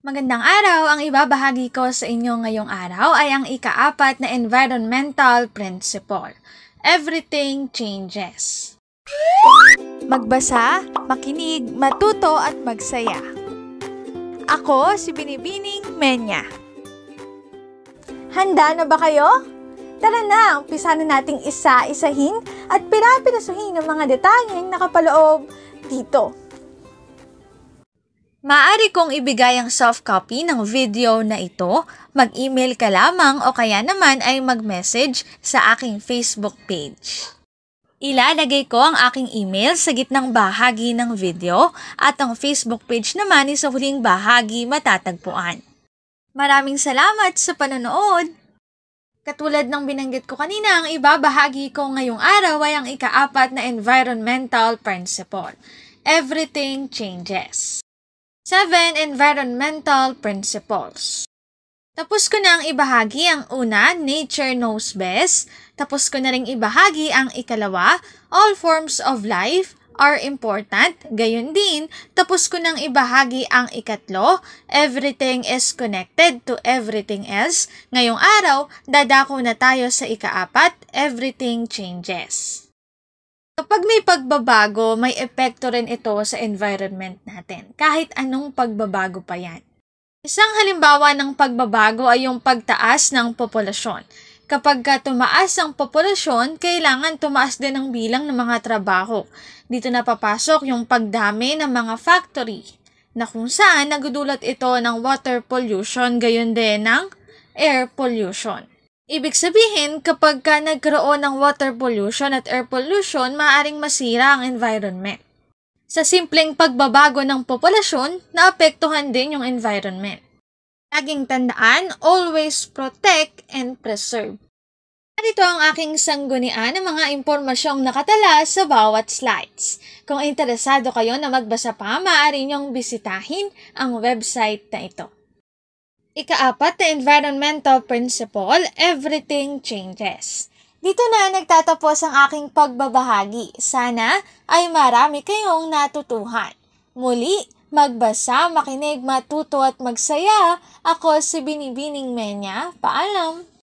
Magandang araw! Ang iba bahagi ko sa inyo ngayong araw ay ang ikaapat na environmental principle. Everything changes. Magbasa, makinig, matuto at magsaya. Ako si Binibining Menya. Handa na ba kayo? Tara na, umpisa na nating isa-isahin at pirapirasuhin ang mga detalyeng nakapaloob dito Maaari kong ibigay ang soft copy ng video na ito, mag-email ka lamang o kaya naman ay mag-message sa aking Facebook page. Ilalagay ko ang aking email sa gitnang bahagi ng video at ang Facebook page naman ay sa huling bahagi matatagpuan. Maraming salamat sa panonood! Katulad ng binanggit ko kanina, ang iba bahagi ko ngayong araw ay ang ikaapat na environmental principle. Everything changes. 7. Environmental Principles Tapos ko na ang ibahagi ang una, Nature Knows Best. Tapos ko na rin ibahagi ang ikalawa, All Forms of Life are important. Gayon din, tapos ko nang ibahagi ang ikatlo, everything is connected to everything else. Ngayong araw, dadako na tayo sa ikaapat, everything changes. Kapag may pagbabago, may epekto rin ito sa environment natin, kahit anong pagbabago pa yan. Isang halimbawa ng pagbabago ay yung pagtaas ng populasyon. Kapag tumaas ang populasyon, kailangan tumaas din ang bilang ng mga trabaho. Dito napapasok yung pagdami ng mga factory, na kung saan nagudulot ito ng water pollution, gayon din ng air pollution. Ibig sabihin, kapag ka nagkaroon ng water pollution at air pollution, maaaring masira ang environment. Sa simpleng pagbabago ng populasyon, naapektuhan din yung environment. Laging tandaan, always protect and preserve. ito ang aking sanggunian ng mga impormasyong nakatala sa bawat slides. Kung interesado kayo na magbasa pa, maaari niyong bisitahin ang website na ito. Ikaapat na environmental principle, everything changes. Dito na nagtatapos ang aking pagbabahagi. Sana ay marami kayong natutuhan. Muli, magbasa, makinig, matuto at magsaya. Ako si Binibining Menya. Paalam!